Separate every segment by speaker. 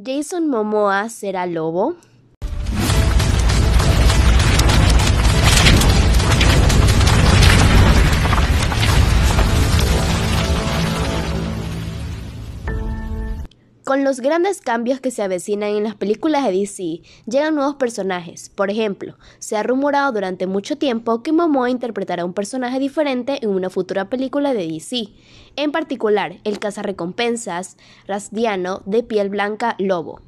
Speaker 1: Jason Momoa será lobo. Con los grandes cambios que se avecinan en las películas de DC, llegan nuevos personajes. Por ejemplo, se ha rumorado durante mucho tiempo que Momoa interpretará un personaje diferente en una futura película de DC, en particular el cazarrecompensas rasdiano de piel blanca Lobo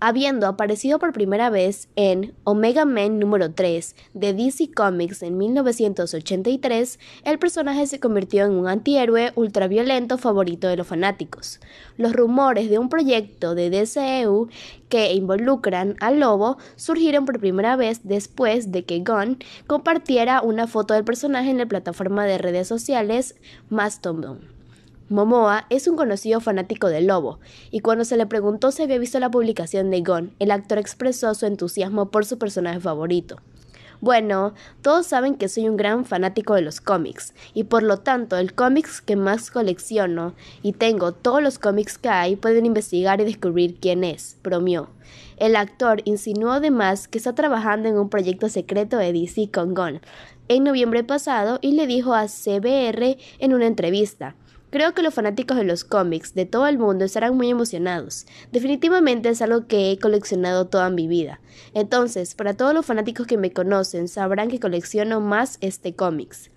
Speaker 1: habiendo aparecido por primera vez en Omega Man número 3 de DC Comics en 1983, el personaje se convirtió en un antihéroe ultraviolento favorito de los fanáticos. Los rumores de un proyecto de DCEU que involucran al lobo surgieron por primera vez después de que Gunn compartiera una foto del personaje en la plataforma de redes sociales Mastodon. Momoa es un conocido fanático de lobo, y cuando se le preguntó si había visto la publicación de Gon, el actor expresó su entusiasmo por su personaje favorito. Bueno, todos saben que soy un gran fanático de los cómics, y por lo tanto el cómics que más colecciono y tengo todos los cómics que hay pueden investigar y descubrir quién es, bromeó. El actor insinuó además que está trabajando en un proyecto secreto de DC con Gon en noviembre pasado y le dijo a CBR en una entrevista. Creo que los fanáticos de los cómics de todo el mundo estarán muy emocionados. Definitivamente es algo que he coleccionado toda mi vida. Entonces, para todos los fanáticos que me conocen, sabrán que colecciono más este cómics.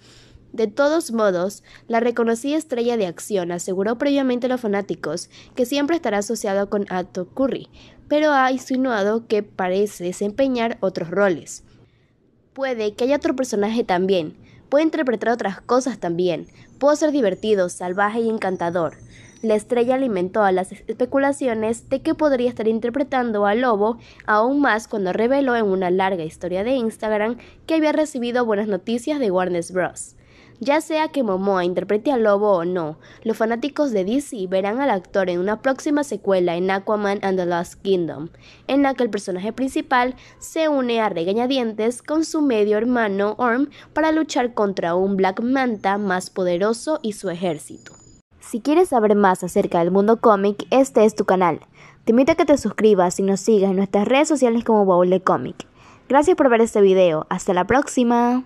Speaker 1: De todos modos, la reconocida estrella de acción aseguró previamente a los fanáticos que siempre estará asociado con Atto Curry, pero ha insinuado que parece desempeñar otros roles. Puede que haya otro personaje también, Puede interpretar otras cosas también. Puede ser divertido, salvaje y encantador. La estrella alimentó a las especulaciones de que podría estar interpretando a Lobo, aún más cuando reveló en una larga historia de Instagram que había recibido buenas noticias de Warner Bros. Ya sea que Momoa interprete al lobo o no, los fanáticos de DC verán al actor en una próxima secuela en Aquaman and the Lost Kingdom, en la que el personaje principal se une a regañadientes con su medio hermano Orm para luchar contra un Black Manta más poderoso y su ejército. Si quieres saber más acerca del mundo cómic, este es tu canal. Te invito a que te suscribas y nos sigas en nuestras redes sociales como Baúl de Gracias por ver este video. Hasta la próxima.